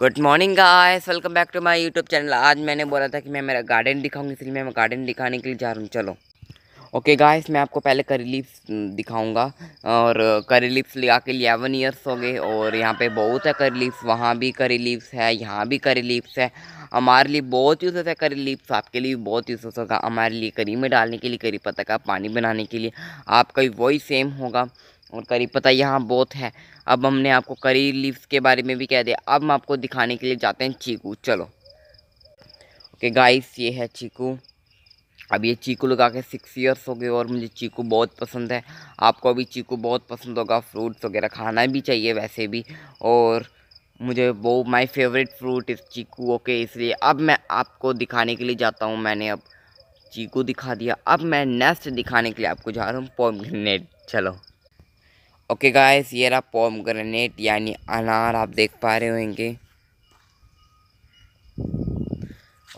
Good morning guys welcome back to my YouTube channel आज मैंने बोला था कि मैं मेरा गार्डन दिखाऊंगी इसलिए मैं गार्डन दिखाने के लिए जा रहा हूँ चलो ओके गाइस मैं आपको पहले करी लीव्स दिखाऊंगा और करी लीव्स लिया के इलेवन ईयर्स हो गए और यहाँ पे बहुत है करी वहाँ भी करी लीव्स है यहाँ भी करी लिप्स है हमारे लिए बहुत यूज़ होता है करी आपके लिए भी बहुत यूज़ होगा हमारे लिए करी में डालने के लिए करी पता का पानी बनाने के लिए आपका वही सेम होगा और करी पता यहाँ बहुत है अब हमने आपको करी लीव्स के बारे में भी कह दिया अब हम आपको दिखाने के लिए जाते हैं चीकू चलो ओके गाइस ये है चीकू अब ये चीकू लगा के सिक्स ईयर्स हो गए और मुझे चीकू बहुत पसंद है आपको अभी चीकू बहुत पसंद होगा फ्रूट्स वगैरह खाना भी चाहिए वैसे भी और मुझे वो माई फेवरेट फ्रूट इस चीकू ओके इसलिए अब मैं आपको दिखाने के लिए जाता हूँ मैंने अब चीकू दिखा दिया अब मैं नेक्स्ट दिखाने के लिए आपको जा रहा हूँ पॉमग्रेनेट चलो ओके गाइस ये रहा पॉम ग्रेनेट यानी अनार आप देख पा रहे होंगे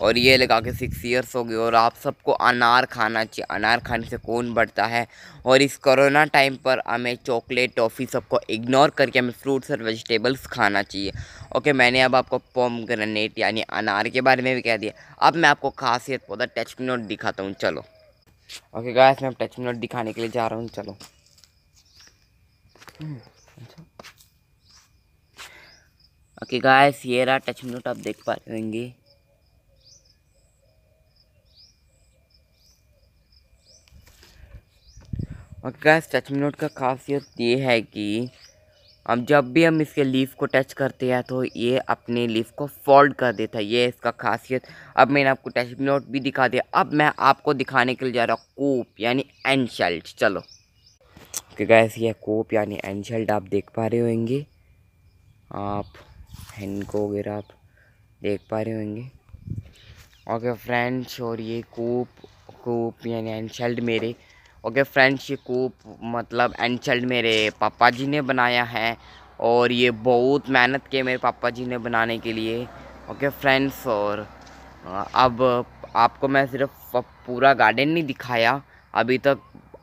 और ये लगा के सिक्स इयर्स हो गए और आप सबको अनार खाना चाहिए अनार खाने से कौन बढ़ता है और इस कोरोना टाइम पर हमें चॉकलेट टॉफ़ी सबको इग्नोर करके हमें फ्रूट्स और वेजिटेबल्स खाना चाहिए ओके मैंने अब आपको पॉम ग्रेनेट यानी अनार के बारे में भी कह दिया अब मैं आपको खासियत पौधा टच नोट दिखाता हूँ चलो ओके गाय मैं टच नोट दिखाने के लिए जा रहा हूँ चलो ओके अच्छा। गाइस ये रहा टच नोट आप देख पा रहेंगे okay guys gas touch note का खासियत ये है कि अब जब भी हम इसके लीफ को टच करते हैं तो ये अपने लीफ को फोल्ड कर देता है ये इसका खासियत अब मैंने आपको टच नोट भी दिखा दिया अब मैं आपको दिखाने के लिए जा रहा हूँ कोप यानी एनशेल्ट चलो कि गैस ये कोप यानी एनशेल्ट आप देख पा रहे होंगे आप को वगैरह आप देख पा रहे होंगे ओके फ्रेंड्स और ये कोप कोप यानी एनशल्ट मेरे ओके फ्रेंड्स ये कोप मतलब एनशेल्ट मेरे पापा जी ने बनाया है और ये बहुत मेहनत के मेरे पापा जी ने बनाने के लिए ओके फ्रेंड्स और अब आपको मैं सिर्फ पूरा गार्डन नहीं दिखाया अभी तक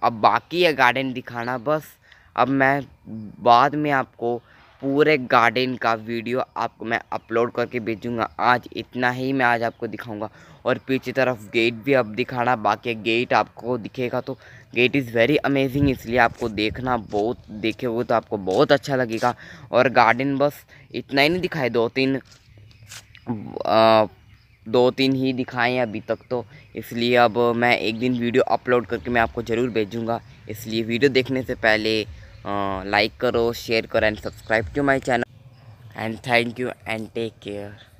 अब बाकी है गार्डन दिखाना बस अब मैं बाद में आपको पूरे गार्डन का वीडियो आपको मैं अपलोड करके भेजूंगा आज इतना ही मैं आज आपको दिखाऊंगा और पीछे तरफ गेट भी अब दिखाना बाकी है गेट आपको दिखेगा तो गेट इज़ वेरी अमेजिंग इसलिए आपको देखना बहुत देखे हुए तो आपको बहुत अच्छा लगेगा और गार्डन बस इतना ही नहीं दिखाए दो तीन आ, दो तीन ही दिखाए हैं अभी तक तो इसलिए अब मैं एक दिन वीडियो अपलोड करके मैं आपको ज़रूर भेजूँगा इसलिए वीडियो देखने से पहले लाइक करो शेयर करो and subscribe to my channel and thank you and take care